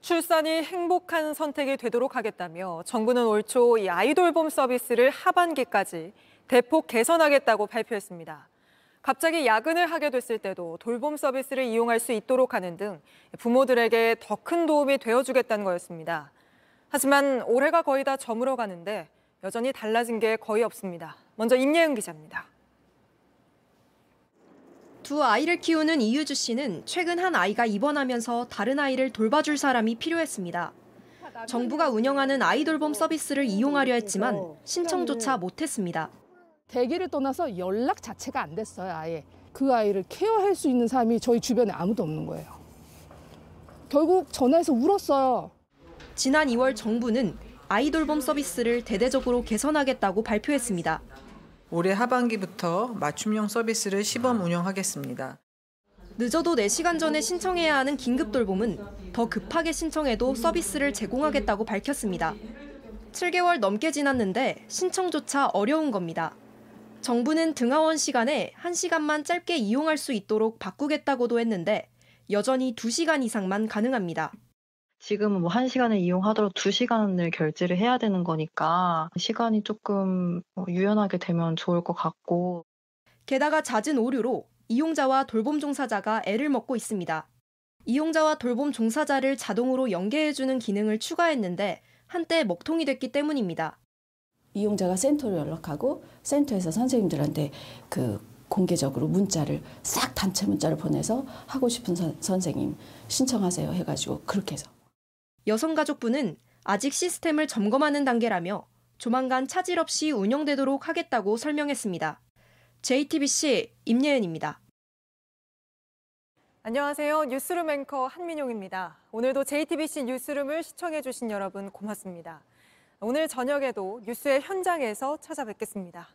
출산이 행복한 선택이 되도록 하겠다며 정부는 올 초 이 아이돌봄 서비스를 하반기까지 대폭 개선하겠다고 발표했습니다. 갑자기 야근을 하게 됐을 때도 돌봄 서비스를 이용할 수 있도록 하는 등 부모들에게 더 큰 도움이 되어주겠다는 거였습니다. 하지만 올해가 거의 다 저물어 가는데 여전히 달라진 게 거의 없습니다. 먼저 임예은 기자입니다. 두 아이를 키우는 이유주 씨는 최근 한 아이가 입원하면서 다른 아이를 돌봐줄 사람이 필요했습니다. 정부가 운영하는 아이 돌봄 서비스를 이용하려 했지만 신청조차 못했습니다. 대기를 떠나서 연락 자체가 안 됐어요, 아예. 그 아이를 케어할 수 있는 사람이 저희 주변에 아무도 없는 거예요. 결국 전화해서 울었어요. 지난 2월 정부는 아이 돌봄 서비스를 대대적으로 개선하겠다고 발표했습니다. 올해 하반기부터 맞춤형 서비스를 시범 운영하겠습니다. 늦어도 4시간 전에 신청해야 하는 긴급 돌봄은 더 급하게 신청해도 서비스를 제공하겠다고 밝혔습니다. 7개월 넘게 지났는데 신청조차 어려운 겁니다. 정부는 등하원 시간에 1시간만 짧게 이용할 수 있도록 바꾸겠다고도 했는데 여전히 2시간 이상만 가능합니다. 지금 은뭐 1시간을 이용하더라도 2시간을 결제를 해야 되는 거니까 시간이 조금 어, 유연하게 되면 좋을 것 같고. 게다가 잦은 오류로 이용자와 돌봄 종사자가 애를 먹고 있습니다. 이용자와 돌봄 종사자를 자동으로 연계해주는 기능을 추가했는데 한때 먹통이 됐기 때문입니다. 이용자가 센터로 연락하고 센터에서 선생님들한테 그 공개적으로 문자를 싹 단체 문자를 보내서 하고 싶은 선, 선생님 신청하세요 해가지고 그렇게 해서 여성가족부는 아직 시스템을 점검하는 단계라며 조만간 차질 없이 운영되도록 하겠다고 설명했습니다. JTBC 임예은입니다. 안녕하세요. 뉴스룸 앵커 한민용입니다. 오늘도 JTBC 뉴스룸을 시청해주신 여러분 고맙습니다. 오늘 저녁에도 뉴스의 현장에서 찾아뵙겠습니다.